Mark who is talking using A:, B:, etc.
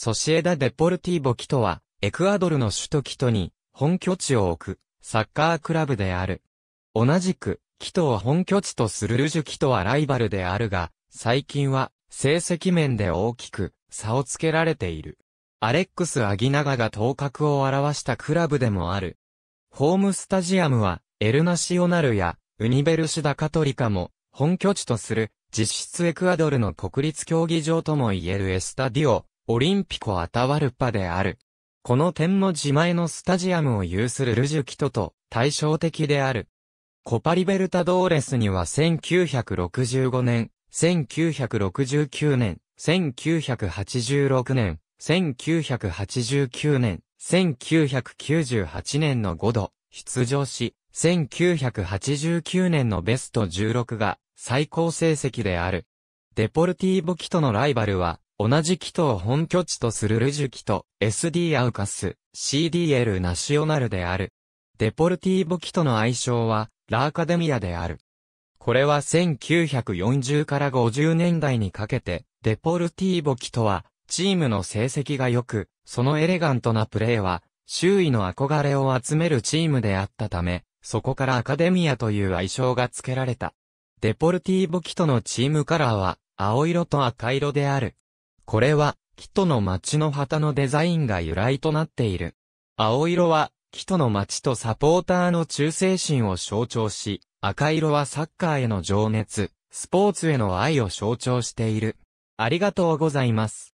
A: ソシエダ・デポルティーボ・キトは、エクアドルの首都キトに、本拠地を置く、サッカークラブである。同じく、キトを本拠地とするルジュキトはライバルであるが、最近は、成績面で大きく、差をつけられている。アレックス・アギナガが頭角を現したクラブでもある。ホームスタジアムは、エルナシオナルや、ウニベルシダ・カトリカも、本拠地とする、実質エクアドルの国立競技場ともいえるエスタディオ、オリンピコ・アタワルパである。この点も自前のスタジアムを有するルジュキトと対照的である。コパリベルタドーレスには1965年、1969年、1986年、1989年、1998年の5度、出場し、1989年のベスト16が最高成績である。デポルティーボキとのライバルは、同じ木とを本拠地とするルジュキと SD アウカス、CDL ナショナルである。デポルティーボキとの愛称は、ラーカデミアである。これは1940から50年代にかけて、デポルティーボキとは、チームの成績が良く、そのエレガントなプレーは、周囲の憧れを集めるチームであったため、そこからアカデミアという愛称が付けられた。デポルティーボキとのチームカラーは、青色と赤色である。これは、キトの町の旗のデザインが由来となっている。青色は、キトの町とサポーターの忠誠心を象徴し、赤色はサッカーへの情熱、スポーツへの愛を象徴している。ありがとうございます。